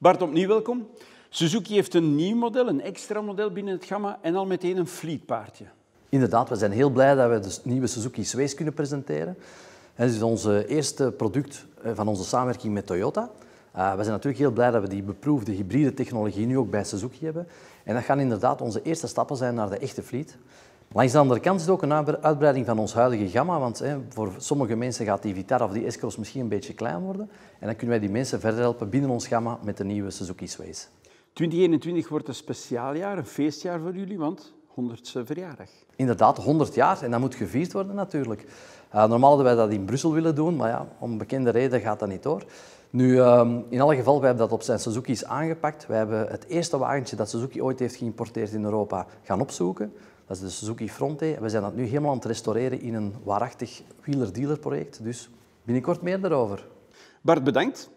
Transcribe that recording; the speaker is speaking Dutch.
Bart, opnieuw welkom. Suzuki heeft een nieuw model, een extra model binnen het gamma en al meteen een fleetpaardje. Inderdaad, we zijn heel blij dat we de dus nieuwe Suzuki Sways kunnen presenteren. Het is ons eh, eerste product eh, van onze samenwerking met Toyota. Eh, we zijn natuurlijk heel blij dat we die beproefde hybride technologie nu ook bij Suzuki hebben. En dat gaan inderdaad onze eerste stappen zijn naar de echte fleet. Langs de andere kant is het ook een uitbreiding van ons huidige gamma, want hè, voor sommige mensen gaat die Vitara of die escro's misschien een beetje klein worden. En dan kunnen wij die mensen verder helpen binnen ons gamma met de nieuwe Suzuki Sways. 2021 wordt een speciaal jaar, een feestjaar voor jullie, want 100ste verjaardag. Inderdaad, 100 jaar en dat moet gevierd worden natuurlijk. Uh, normaal hadden wij dat in Brussel willen doen, maar ja, om bekende reden gaat dat niet door. Nu, ehm, in alle geval, wij hebben dat op zijn Suzuki's aangepakt. Wij hebben het eerste wagentje dat Suzuki ooit heeft geïmporteerd in Europa gaan opzoeken. Dat is de Suzuki Fronte. We zijn dat nu helemaal aan het restaureren in een waarachtig dealer wieler-dealer-project. Dus binnenkort meer daarover. Bart, bedankt.